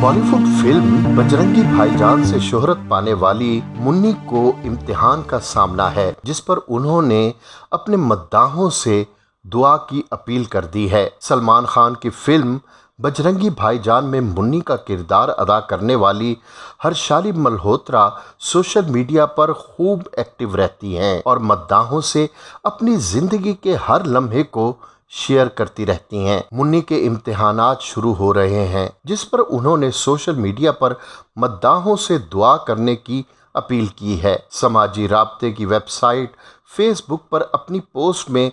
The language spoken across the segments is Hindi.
बॉलीवुड फिल्म बजरंगी भाईजान से शोहरत पाने वाली मुन्नी को इम्तिहान का सामना है जिस पर उन्होंने अपने मद्दाहों से दुआ की अपील कर दी है सलमान खान की फिल्म बजरंगी भाईजान में मुन्नी का किरदार अदा करने वाली हर्षाली मल्होत्रा सोशल मीडिया पर खूब एक्टिव रहती हैं और मद्दाहों से अपनी ज़िंदगी के हर लम्हे को शेयर करती रहती हैं मुन्नी के इम्तहान शुरू हो रहे हैं जिस पर उन्होंने सोशल मीडिया पर मद्दाहों से दुआ करने की अपील की है समाजी रबते की वेबसाइट फेसबुक पर अपनी पोस्ट में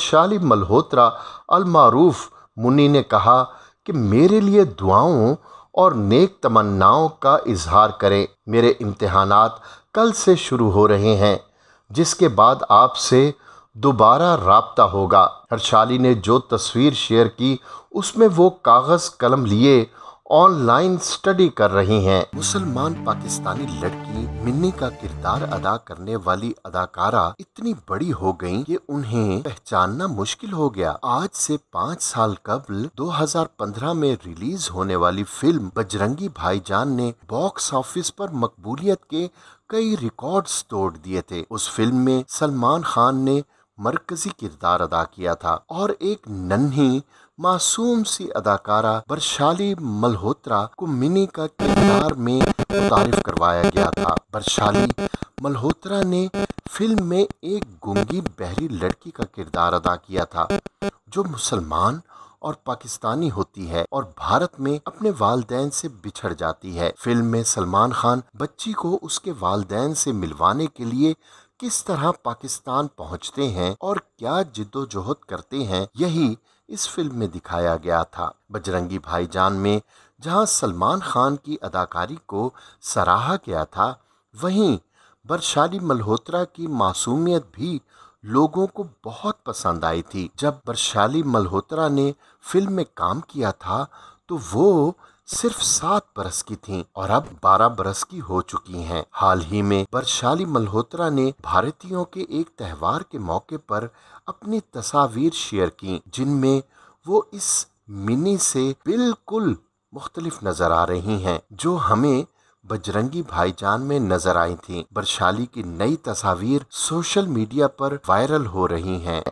शाली मल्होत्रा अलमारूफ मुन्नी ने कहा कि मेरे लिए दुआओं और नेक तमन्नाओं का इजहार करें मेरे इम्तहान कल से शुरू हो रहे हैं जिसके बाद आपसे दोबारा रबता होगा हर्षाली ने जो तस्वीर शेयर की उसमें वो कागज़ कलम लिए ऑनलाइन स्टडी कर रही हैं मुसलमान पाकिस्तानी लड़की मिन्नी का किरदार अदा करने वाली अदाकारा इतनी बड़ी हो गई कि उन्हें पहचानना मुश्किल हो गया आज से पाँच साल कबल 2015 में रिलीज होने वाली फिल्म बजरंगी भाईजान ने बॉक्स ऑफिस पर मकबूलियत के कई रिकॉर्ड्स तोड़ दिए थे उस फिल्म में सलमान खान ने मरकजी किरदार अदा किया था और एक नन्ही मासूम सी अदाकारा बर्शाली मल्होत्रा को मिनी का किरदार में तारीफ करवाया गया था बर्शाली मल्होत्रा ने फिल्म में एक गुंगी बहरी लड़की का किरदार अदा किया था जो मुसलमान और पाकिस्तानी होती है और भारत में अपने वालदेन से बिछड़ जाती है फिल्म में सलमान खान बच्ची को उसके वालदेन से मिलवाने के लिए किस तरह पाकिस्तान पहुंचते हैं और क्या जिद्दोजहद करते हैं यही इस फिल्म में दिखाया गया था बजरंगी भाईजान में जहां सलमान खान की अदाकारी को सराहा गया था वहीं बरशाली मल्होत्रा की मासूमियत भी लोगों को बहुत पसंद आई थी जब बरशाली मल्होत्रा ने फिल्म में काम किया था तो वो सिर्फ सात बरस की थी और अब बारह बरस की हो चुकी हैं हाल ही में वर्षाली मल्होत्रा ने भारतीयों के एक त्यौहार के मौके पर अपनी तस्वीर शेयर की जिनमें वो इस मिनी से बिल्कुल मुख्तलिफ नजर आ रही हैं जो हमें बजरंगी भाईजान में नजर आई थी वर्षाली की नई तस्वीर सोशल मीडिया पर वायरल हो रही है